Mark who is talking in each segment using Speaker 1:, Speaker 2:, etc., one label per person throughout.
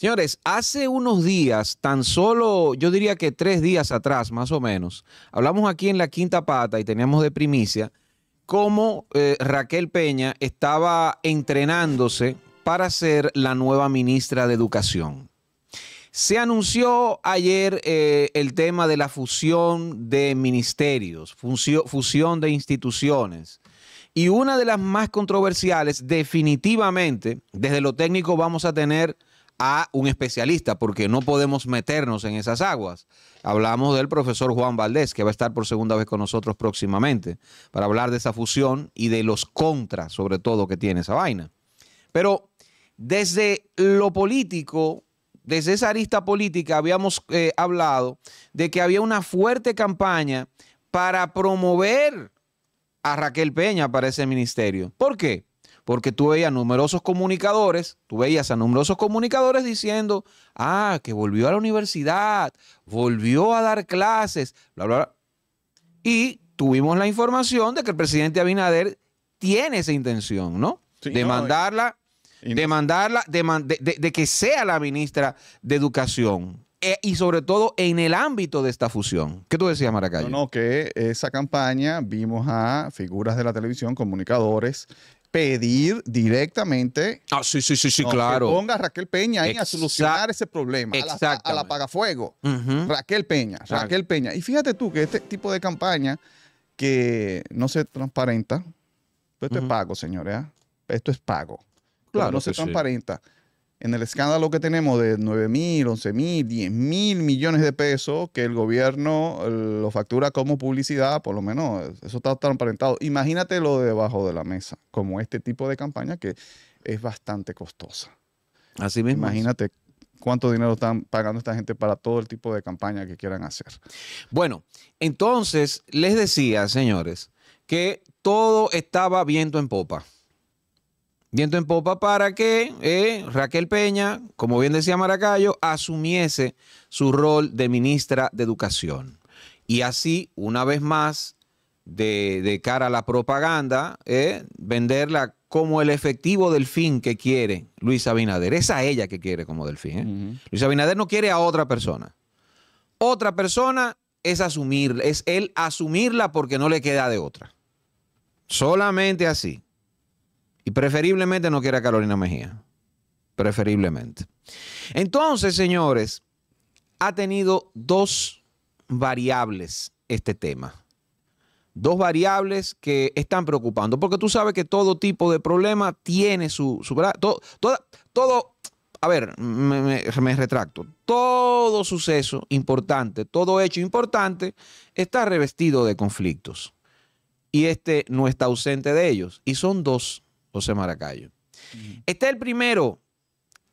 Speaker 1: Señores, hace unos días, tan solo yo diría que tres días atrás, más o menos, hablamos aquí en la quinta pata y teníamos de primicia cómo eh, Raquel Peña estaba entrenándose para ser la nueva ministra de Educación. Se anunció ayer eh, el tema de la fusión de ministerios, fusión de instituciones. Y una de las más controversiales, definitivamente, desde lo técnico vamos a tener a un especialista, porque no podemos meternos en esas aguas. Hablamos del profesor Juan Valdés, que va a estar por segunda vez con nosotros próximamente, para hablar de esa fusión y de los contras, sobre todo, que tiene esa vaina. Pero desde lo político, desde esa arista política, habíamos eh, hablado de que había una fuerte campaña para promover a Raquel Peña para ese ministerio. ¿Por qué? porque tú veías numerosos comunicadores, tú veías a numerosos comunicadores diciendo, ah, que volvió a la universidad, volvió a dar clases, bla, bla, bla. Y tuvimos la información de que el presidente Abinader tiene esa intención, ¿no? de mandarla, de, mandarla de, que sea la ministra de Educación. Eh, y sobre todo en el ámbito de esta fusión. ¿Qué tú decías, Maracay? No, no, que esa campaña
Speaker 2: vimos a figuras de la televisión, comunicadores, pedir directamente ah, sí, sí, sí, claro. que ponga Raquel Peña ahí a solucionar ese problema, a la, Raquel Peña, Raquel Peña. Y fíjate tú que este tipo de campaña que no se transparenta, esto es pago, señores. ¿ah? Esto es pago. Claro, no se transparenta en el escándalo que tenemos de 9 mil, 11 mil, 10 mil millones de pesos que el gobierno eh, lo factura como publicidad, por lo menos eh, eso está transparentado. Imagínate lo de debajo de la mesa, como este tipo de campaña que es bastante costosa. Así mismo. Imagínate cuánto dinero están pagando esta gente
Speaker 1: para todo el tipo de campaña que quieran hacer. Bueno, entonces les decía, señores, que todo estaba viento en popa. Viento en popa para que eh, Raquel Peña, como bien decía Maracayo, asumiese su rol de ministra de Educación. Y así, una vez más, de, cara a la propaganda, eh, venderla como el efectivo del fin que quiere Luis Abinader. Es a ella que quiere como delfín. ¿eh? Luisa Binader no quiere a otra persona. Otra persona es asumir, es él asumirla porque no le queda de otra. Solamente así. Y preferiblemente no quiera Carolina Mejía. Preferiblemente. Entonces, señores, ha tenido dos variables este tema. Dos variables que están preocupando, porque tú sabes que todo tipo de problema tiene su... todo, a ver, me retracto. Todo suceso importante, todo hecho importante está revestido de conflictos. Y este no está ausente de ellos. Y son dos José Maracayo. Este es el primero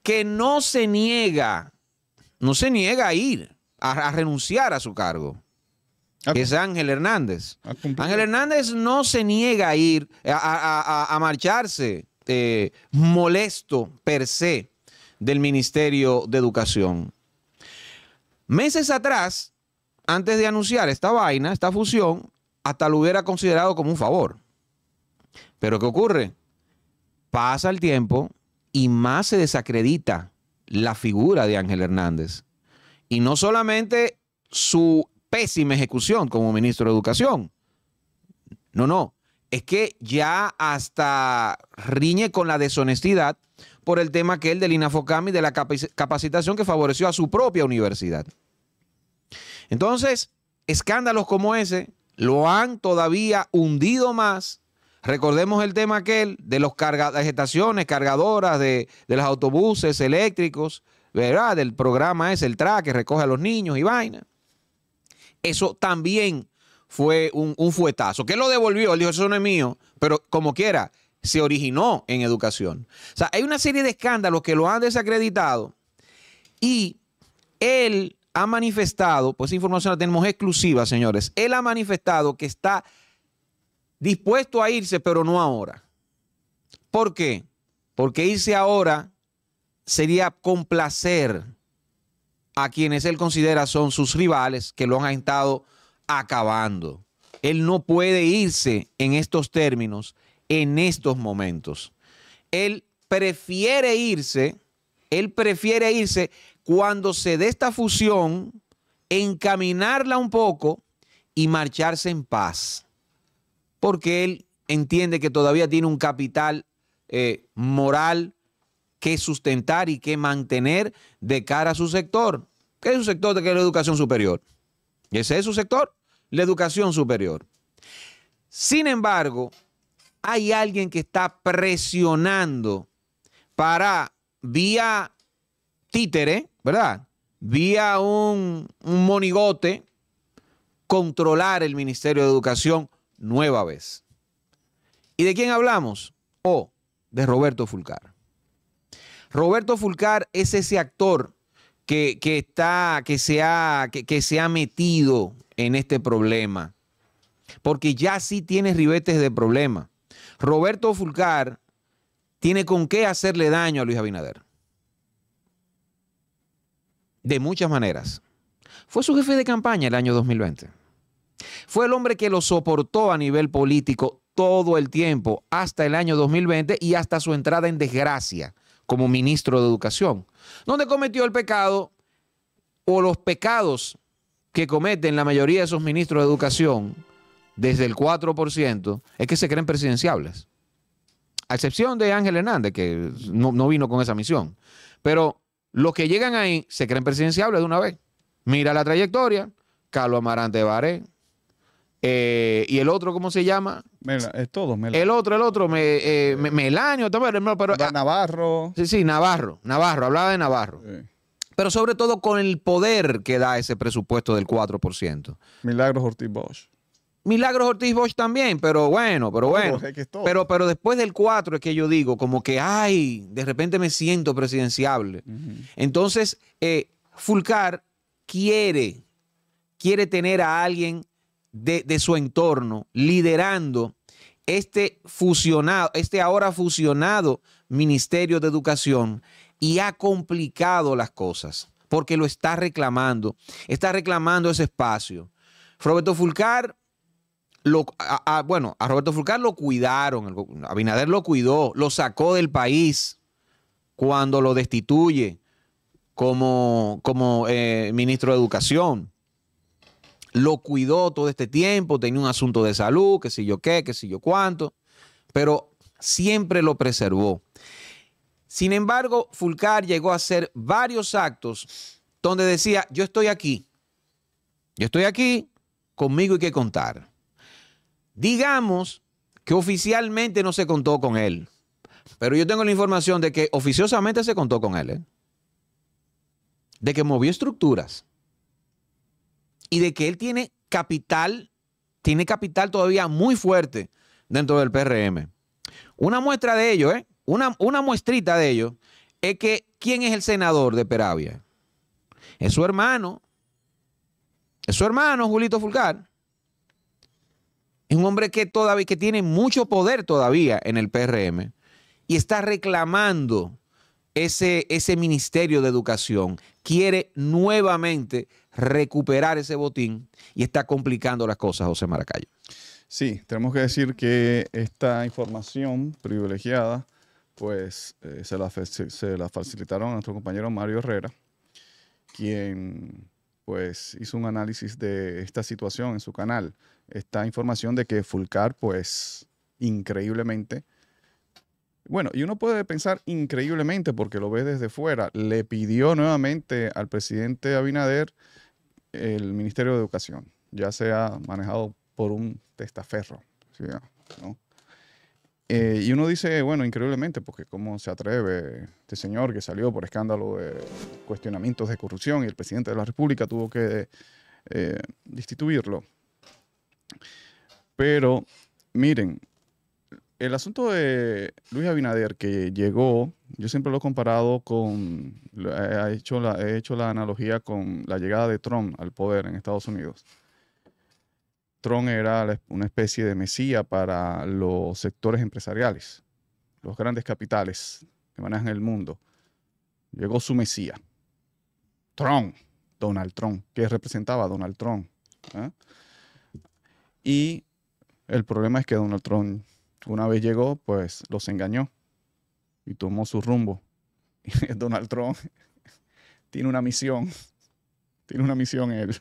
Speaker 1: que no se niega, no se niega a ir, a, renunciar a su cargo. Que es Ángel Hernández. Ángel Hernández no se niega a ir, a, marcharse eh, molesto per se del Ministerio de Educación. Meses atrás, antes de anunciar esta vaina, esta fusión, hasta lo hubiera considerado como un favor. Pero ¿qué ocurre? Pasa el tiempo y más se desacredita la figura de Ángel Hernández. Y no solamente su pésima ejecución como ministro de Educación. No, no. Es que ya hasta riñe con la deshonestidad por el tema que él del INAFOCAMI de la capacitación que favoreció a su propia universidad. Entonces, escándalos como ese lo han todavía hundido más Recordemos el tema aquel de los las estaciones cargadoras de, los autobuses eléctricos, ¿verdad? Del programa ese, el TRA que recoge a los niños y vaina. Eso también fue un, fuetazo. Que lo devolvió, él dijo, eso no es mío, pero como quiera, se originó en educación. O sea, hay una serie de escándalos que lo han desacreditado y él ha manifestado, pues información la tenemos exclusiva, señores, él ha manifestado que está dispuesto a irse, pero no ahora. ¿Por qué? Porque irse ahora sería complacer a quienes él considera son sus rivales que lo han estado acabando. Él no puede irse en estos términos, en estos momentos. Él prefiere irse, él prefiere irse cuando se dé esta fusión, encaminarla un poco y marcharse en paz porque él entiende que todavía tiene un capital eh, moral que sustentar y que mantener de cara a su sector. que es su sector de la educación superior? Ese es su sector, la educación superior. Sin embargo, hay alguien que está presionando para vía títere, ¿verdad? Vía un monigote, controlar el Ministerio de Educación nueva vez. ¿Y de quién hablamos? Oh, de Roberto Fulcar. Roberto Fulcar es ese actor que, está, que se, ha, que, se ha metido en este problema. Porque ya sí tiene ribetes de problema. Roberto Fulcar tiene con qué hacerle daño a Luis Abinader. De muchas maneras. Fue su jefe de campaña el año 2020. Fue el hombre que lo soportó a nivel político todo el tiempo, hasta el año 2020 y hasta su entrada en desgracia como ministro de Educación, donde cometió el pecado o los pecados que cometen la mayoría de esos ministros de Educación, desde el 4%, es que se creen presidenciables. A excepción de Ángel Hernández, que no, vino con esa misión. Pero los que llegan ahí se creen presidenciables de una vez. Mira la trayectoria. Carlos Amarante Baré, eh, y el otro, ¿cómo se llama? es todo, El otro, el otro, me, eh, pero, ah, Navarro. Sí, sí, Navarro, Navarro, hablaba de Navarro. Pero sobre todo con el poder que da ese presupuesto del 4%. Milagros Ortiz Bosch. Milagros Ortiz Bosch también, pero bueno, pero bueno. pero, pero después del 4 es que yo digo, como que, ay, de repente me siento presidenciable. Entonces, eh, Fulcar quiere, quiere tener a alguien de, su entorno, liderando este fusionado, este ahora fusionado Ministerio de Educación y ha complicado las cosas porque lo está reclamando, está reclamando ese espacio. Roberto Fulcar, lo, bueno, a Roberto Fulcar lo cuidaron, Abinader lo cuidó, lo sacó del país cuando lo destituye como, como eh, ministro de Educación lo cuidó todo este tiempo, tenía un asunto de salud, qué sé yo qué, qué sé yo cuánto, pero siempre lo preservó. Sin embargo, Fulcar llegó a hacer varios actos donde decía, yo estoy aquí, yo estoy aquí, conmigo hay que contar. Digamos que oficialmente no se contó con él, pero yo tengo la información de que oficiosamente se contó con él, ¿eh? de que movió estructuras y de que él tiene capital, tiene capital todavía muy fuerte dentro del PRM. Una muestra de ello, ¿eh? una, una muestrita de ello, es que ¿quién es el senador de Peravia? Es su hermano. Es su hermano, Julito Fulcar. Es un hombre que todavía que tiene mucho poder todavía en el PRM y está reclamando ese, ese ministerio de educación. Quiere nuevamente recuperar ese botín y está complicando las cosas, José Maracayo.
Speaker 2: Sí, tenemos que decir que esta información privilegiada, pues eh, se, la, se, la, facilitaron a nuestro compañero Mario Herrera, quien pues hizo un análisis de esta situación en su canal. Esta información de que Fulcar, pues increíblemente, bueno, y uno puede pensar increíblemente porque lo ve desde fuera, le pidió nuevamente al presidente Abinader el Ministerio de Educación, ya se ha manejado por un testaferro. Eh, y uno dice, bueno, increíblemente, porque cómo se atreve este señor que salió por escándalo de cuestionamientos de corrupción y el presidente de la República tuvo que eh, destituirlo. Pero miren, el asunto de Luis Abinader que llegó, yo siempre lo he comparado con, he hecho la, hecho la analogía con la llegada de Trump al poder en Estados Unidos. Trump era una especie de mesía para los sectores empresariales, los grandes capitales que manejan el mundo. Llegó su mesía, Trump, Donald Trump, que representaba a Donald Trump. ¿ah? Y el problema es que Donald Trump una vez llegó, pues los engañó y tomó su rumbo. Donald Trump tiene una misión. Tiene una misión él.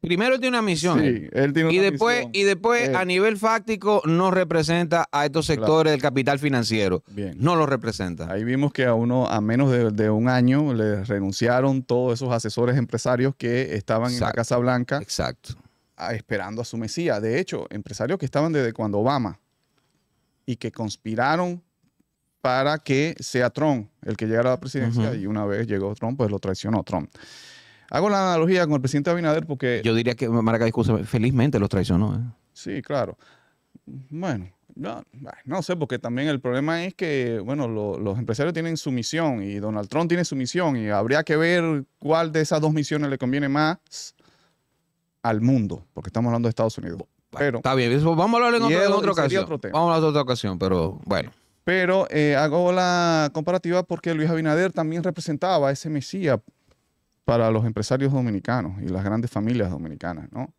Speaker 1: Primero tiene una misión. Eh. él tiene y una después, misión. Y después, eh. a nivel fáctico, no representa a estos sectores del capital financiero. No lo representa.
Speaker 2: Ahí vimos que a uno, a menos de, un año, le renunciaron todos esos asesores empresarios que estaban en la Casa Blanca. Exacto. esperando a su mesía. De hecho, empresarios que estaban desde cuando Obama y que conspiraron para que sea Trump el que llegara a la presidencia y una vez llegó Trump, pues lo traicionó Trump. Hago
Speaker 1: la analogía con el presidente Abinader porque... Yo diría que, Marca Discusa felizmente lo traicionó. ¿eh?
Speaker 2: Sí, claro. Bueno, no, sé, porque también el problema es que, bueno, los empresarios tienen su misión y Donald Trump tiene su misión y habría que ver cuál de esas dos misiones le conviene más al mundo, porque estamos hablando de Estados Unidos está bien, vamos a hablar en, otra ocasión.
Speaker 1: vamos a hablar otra ocasión, pero bueno.
Speaker 2: Pero eh, hago la comparativa porque Luis Abinader también representaba ese Mesías para los empresarios dominicanos y las grandes familias dominicanas, ¿no?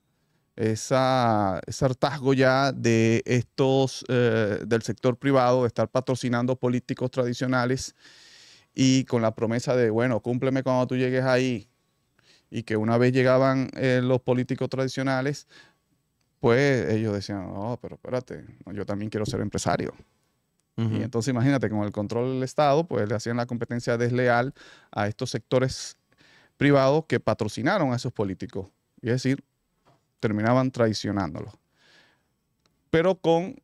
Speaker 2: ese hartazgo ya de estos eh, del sector privado de estar patrocinando políticos tradicionales y con la promesa de, bueno, cúmpleme cuando tú llegues ahí, y que una vez llegaban eh, los políticos tradicionales, pues ellos decían, no, oh, pero espérate, yo también quiero ser empresario. Y entonces imagínate, con el control del Estado, pues le hacían la competencia desleal a estos sectores privados que patrocinaron a esos políticos. Es decir, terminaban traicionándolos. Pero con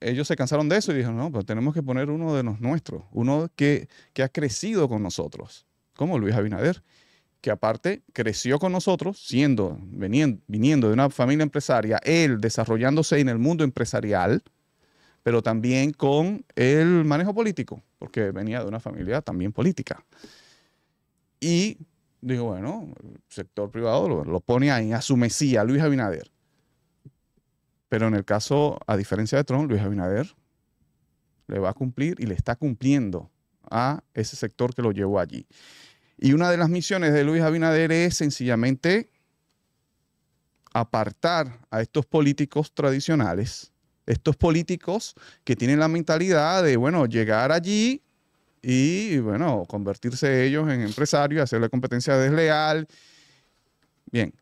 Speaker 2: ellos se cansaron de eso y dijeron, no, pues tenemos que poner uno de los nuestros, uno que, que ha crecido con nosotros, como Luis Abinader que aparte creció con nosotros, siendo, viniendo de una familia empresaria, él desarrollándose en el mundo empresarial, pero también con el manejo político, porque venía de una familia también política. Y dijo, bueno, el sector privado lo, pone ahí, a su mesía, Luis Abinader. Pero en el caso, a diferencia de Trump, Luis Abinader le va a cumplir y le está cumpliendo a ese sector que lo llevó allí. Y una de las misiones de Luis Abinader es sencillamente apartar a estos políticos tradicionales, estos políticos que tienen la mentalidad de, bueno, llegar allí y, bueno, convertirse ellos en empresarios, hacer la competencia desleal. Bien,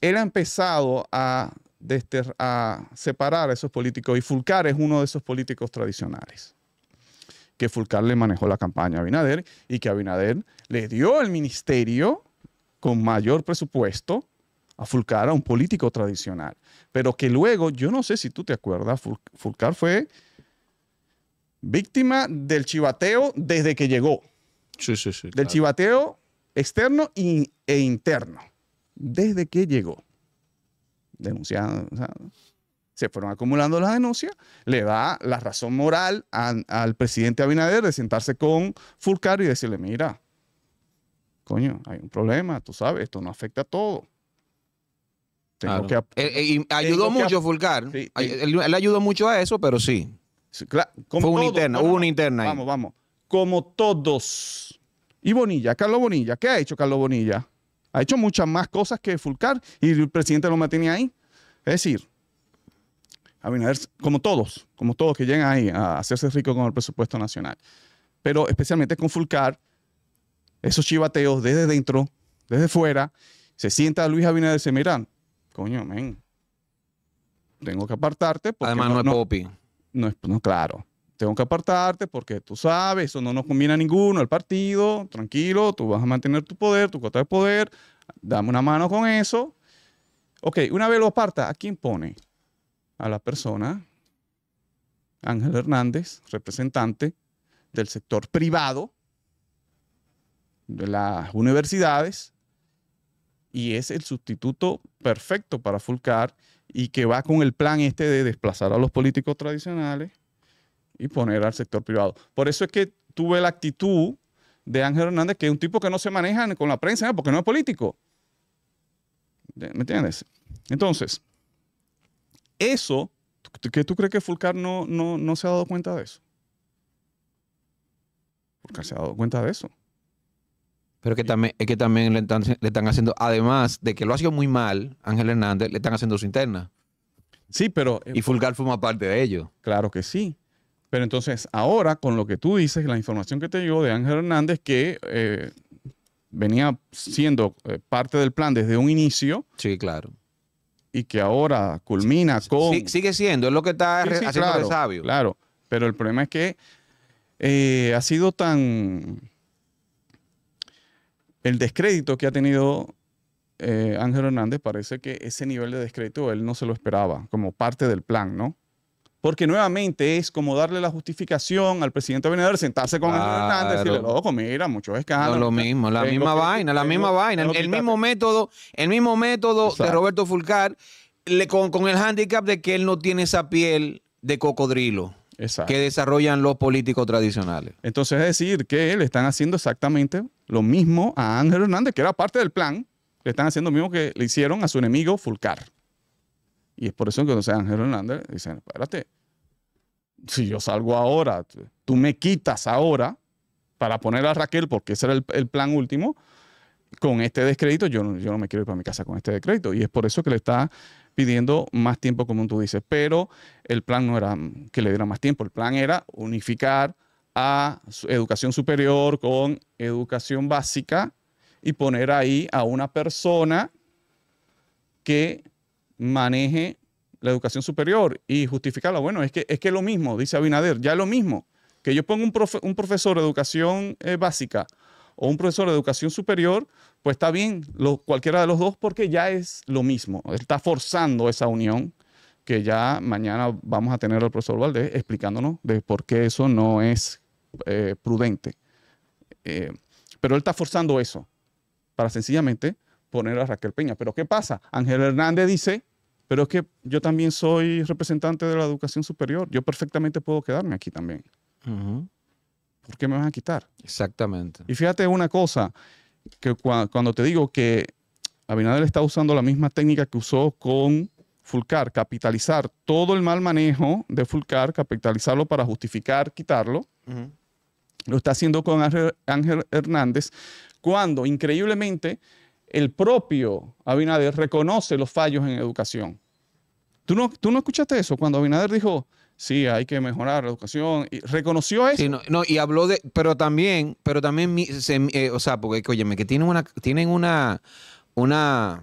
Speaker 2: él ha empezado a, a separar a esos políticos y Fulcar es uno de esos políticos tradicionales que Fulcar le manejó la campaña a Abinader y que Abinader le dio el ministerio con mayor presupuesto a Fulcar, a un político tradicional. Pero que luego, yo no sé si tú te acuerdas, Fulcar fue víctima del chivateo desde que llegó. Sí, sí, sí. Del chivateo externo e interno, desde que llegó. Denunciado se fueron acumulando las denuncias, le da la razón moral al presidente Abinader de sentarse con Fulcar y decirle, mira, coño, hay un problema, tú sabes, esto no afecta a
Speaker 1: todo. ayudó mucho Fulcar, Él, ayudó mucho a eso, pero sí. como una interna, hubo una interna. Vamos, vamos. Como
Speaker 2: todos. Y Bonilla, Carlos Bonilla, ¿qué ha hecho Carlos Bonilla? Ha hecho muchas más cosas que Fulcar y el presidente lo mantenía ahí. Es decir, Abinader, como todos, como todos que llegan ahí a hacerse rico con el presupuesto nacional. Pero especialmente con Fulcar, esos chivateos desde dentro, desde fuera, se sienta Luis Abinader y se miran, coño, men, tengo que apartarte. Porque Además no, es popi. No, claro. Tengo que apartarte porque tú sabes, eso no nos conviene a ninguno, el partido, tranquilo, tú vas a mantener tu poder, tu cuota de poder, dame una mano con eso. Ok, una vez lo aparta, ¿a quién pone? a la persona, Ángel Hernández, representante del sector privado de las universidades, y es el sustituto perfecto para Fulcar y que va con el plan este de desplazar a los políticos tradicionales y poner al sector privado. Por eso es que tuve la actitud de Ángel Hernández, que es un tipo que no se maneja con la prensa, porque no es político. ¿Me entiendes? Entonces, eso, que tú crees que Fulcar no, no, se ha dado cuenta de eso?
Speaker 1: Fulcar se ha dado cuenta de eso. Pero que también, es que también le están, haciendo, además de que lo ha sido muy mal, Ángel Hernández, le están haciendo su interna. Sí, pero. Eh, y Fulcar forma parte de ello. Claro que sí. Pero entonces, ahora, con lo que tú dices, la información que te
Speaker 2: llegó de Ángel Hernández, que eh, venía siendo eh, parte del plan desde un inicio. Sí, claro y que ahora culmina con... sigue siendo, es lo que
Speaker 1: está haciendo sabio.
Speaker 2: Claro, pero el problema es que eh, ha sido tan... El descrédito que ha tenido eh, Ángel Hernández parece que ese nivel de descrédito él no se lo esperaba como parte del plan, ¿no? porque nuevamente es como darle la justificación al presidente Abinader, sentarse con Ángel Hernández y decirle, loco,
Speaker 1: mira, mucho escándalos. No, lo mismo, la misma vaina, la misma vaina, el, mismo método, el mismo método de Roberto Fulcar con, el hándicap de que él no tiene esa piel de cocodrilo. que desarrollan los políticos tradicionales. Entonces, es decir,
Speaker 2: que le están haciendo exactamente lo mismo a Ángel Hernández, que era parte del plan, le están haciendo lo mismo que le hicieron a su enemigo Fulcar. Y es por eso que entonces Ángel Hernández dice, espérate, si yo salgo ahora, tú me quitas ahora para poner a Raquel, porque ese era el, plan último, con este descrédito, yo yo no me quiero ir para mi casa con este descrédito. Y es por eso que le está pidiendo más tiempo, como tú dices. Pero el plan no era que le diera más tiempo, el plan era unificar a educación superior con educación básica y poner ahí a una persona que maneje la educación superior y justificarlo Bueno, es que es que lo mismo, dice Abinader, ya es lo mismo. Que yo ponga un, profesor de educación eh, básica o un profesor de educación superior, pues está bien lo, cualquiera de los dos porque ya es lo mismo. Él está forzando esa unión que ya mañana vamos a tener al profesor Valdés explicándonos de por qué eso no es eh, prudente. Eh, pero él está forzando eso para sencillamente poner a Raquel Peña. Pero ¿qué pasa? Ángel Hernández dice pero es que yo también soy representante de la educación superior. Yo perfectamente puedo quedarme aquí también.
Speaker 1: ¿Por
Speaker 2: qué me van a quitar? Exactamente. Y fíjate una cosa, que cuando te digo que Abinader está usando la misma técnica que usó con Fulcar, capitalizar todo el mal manejo de Fulcar, capitalizarlo para justificar quitarlo. Lo está haciendo con Ángel Hernández, cuando increíblemente el propio Abinader reconoce los fallos en educación. ¿Tú no, escuchaste eso cuando Abinader
Speaker 1: dijo, sí, hay que mejorar la educación. reconoció eso. Sí, no, y habló de, pero también, pero también, eh, o sea, porque, óyeme, que tienen una, tienen una, una,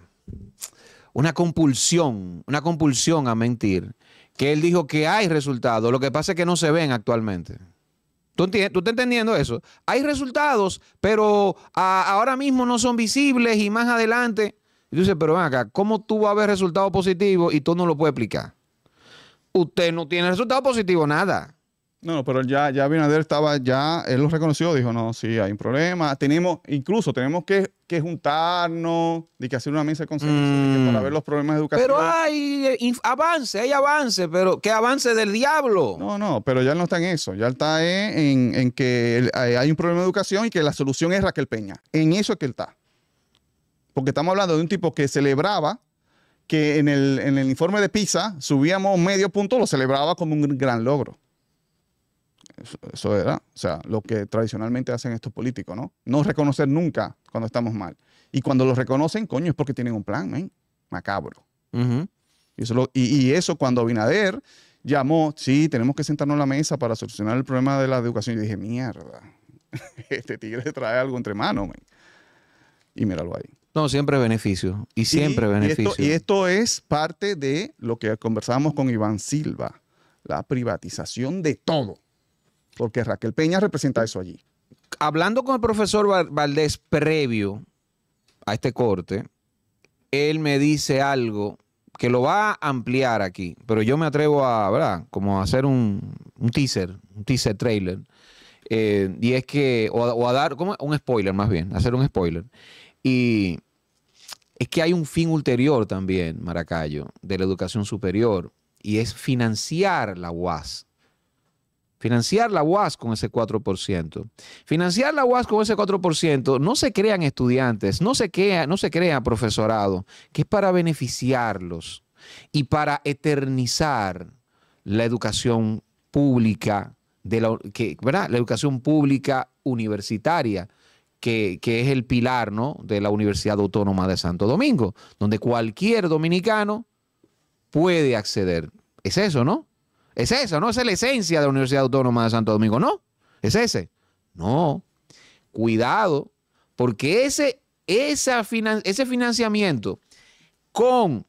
Speaker 1: una compulsión, una compulsión a mentir, que él dijo que hay resultados, lo que pasa es que no se ven actualmente. ¿Tú, ¿Tú estás entendiendo eso? Hay resultados, pero ah, ahora mismo no son visibles y más adelante... Y tú pero ven acá, ¿cómo tú vas a ver resultados positivos y tú no lo puedes explicar? Usted no tiene resultado positivo, nada. No, pero ya, ya Binader estaba, ya, él lo reconoció,
Speaker 2: dijo, no, sí, hay un problema. Tenemos, incluso tenemos que, juntarnos, y que hacer una mesa de consenso mm. para ver los problemas de educación. Pero
Speaker 1: hay eh, avance, hay avance, pero ¿qué
Speaker 2: avance del diablo? No, no, pero ya no está en eso. Ya está en, que eh, hay un problema de educación y que la solución es Raquel Peña. En eso es que él está porque estamos hablando de un tipo que celebraba que en el, informe de PISA subíamos medio punto, lo celebraba como un gran logro. Eso, era, o sea, lo que tradicionalmente hacen estos políticos, ¿no? No reconocer nunca cuando estamos mal. Y cuando lo reconocen, coño, es porque tienen un plan, ¿eh? Macabro. y, eso y, eso cuando Abinader llamó, sí, tenemos que sentarnos a la mesa para solucionar el problema de la educación. Y dije, mierda, este tigre trae algo entre manos, man. Y míralo ahí. No, siempre beneficio.
Speaker 1: Y siempre beneficio. Y
Speaker 2: esto, es parte de lo que conversamos con Iván Silva,
Speaker 1: la privatización de todo. Porque Raquel Peña representa eso allí. Hablando con el profesor Valdés previo a este corte, él me dice algo que lo va a ampliar aquí, pero yo me atrevo a, ¿verdad? Como a hacer un, teaser, un teaser trailer. Eh, y es que, o, a dar, como un spoiler más bien, hacer un spoiler. Y es que hay un fin ulterior también, Maracayo, de la educación superior, y es financiar la UAS. Financiar la UAS con ese 4%. Financiar la UAS con ese 4%, no se crean estudiantes, no se crea, no se crea profesorado, que es para beneficiarlos y para eternizar la educación pública de la, que, la educación pública universitaria que, es el pilar ¿no? de la Universidad Autónoma de Santo Domingo, donde cualquier dominicano puede acceder. Es eso, ¿no? Es eso, ¿no? Esa es la esencia de la Universidad Autónoma de Santo Domingo, ¿no? Es ese. No. Cuidado, porque ese, esa ese financiamiento con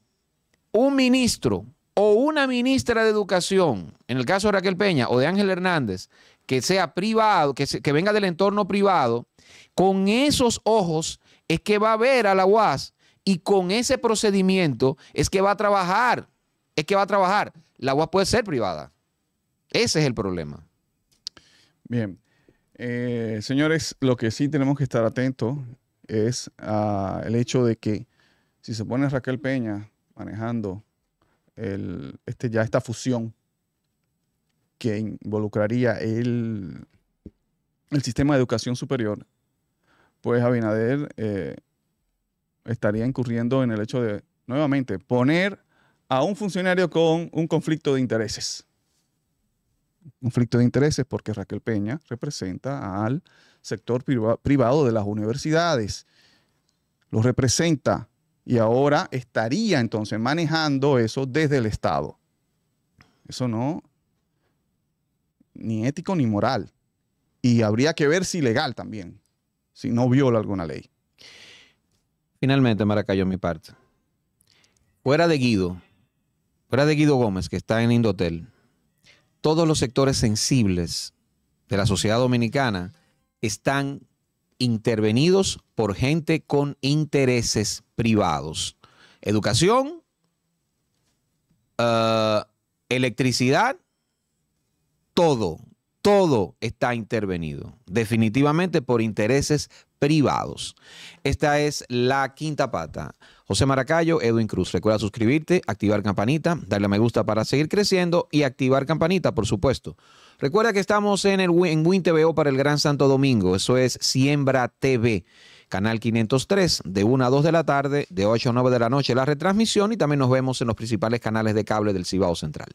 Speaker 1: un ministro o una ministra de Educación, en el caso de Raquel Peña o de Ángel Hernández, que sea privado, que, venga del entorno privado, con esos ojos es que va a ver a la UAS y con ese procedimiento es que va a trabajar, es que va a trabajar. La UAS puede ser privada. Ese es el problema.
Speaker 2: Bien. Eh, señores, lo que sí tenemos que estar atentos es al hecho de que si se pone Raquel Peña manejando este, ya esta fusión que involucraría el, el sistema de educación superior, pues Abinader eh, estaría incurriendo en el hecho de, nuevamente, poner a un funcionario con un conflicto de intereses. Conflicto de intereses porque Raquel Peña representa al sector privado de las universidades. Lo representa y ahora estaría entonces manejando eso desde el Estado. Eso no, ni ético ni moral. Y habría que ver si legal también,
Speaker 1: si no viola alguna ley. Finalmente, Maracayo, mi parte. Fuera de Guido, fuera de Guido Gómez, que está en Indotel, todos los sectores sensibles de la sociedad dominicana están intervenidos por gente con intereses privados. Educación, eh, electricidad todo, todo está intervenido, definitivamente por intereses privados. Esta es la quinta pata. José Maracayo, Edwin Cruz. Recuerda suscribirte, activar campanita, darle a me gusta para seguir creciendo y activar campanita, por supuesto. Recuerda que estamos en, el, Win TVO para el Gran Santo Domingo. Eso es Siembra TV, canal 503, de 1 a 2 de la tarde, de 8 a 9 de la noche la retransmisión y también nos vemos en los principales canales de cable del Cibao Central.